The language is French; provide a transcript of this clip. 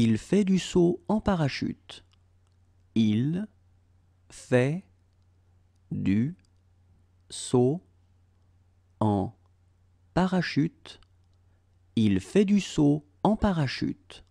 Il fait du saut en parachute. Il fait du saut en parachute. Il fait du saut en parachute.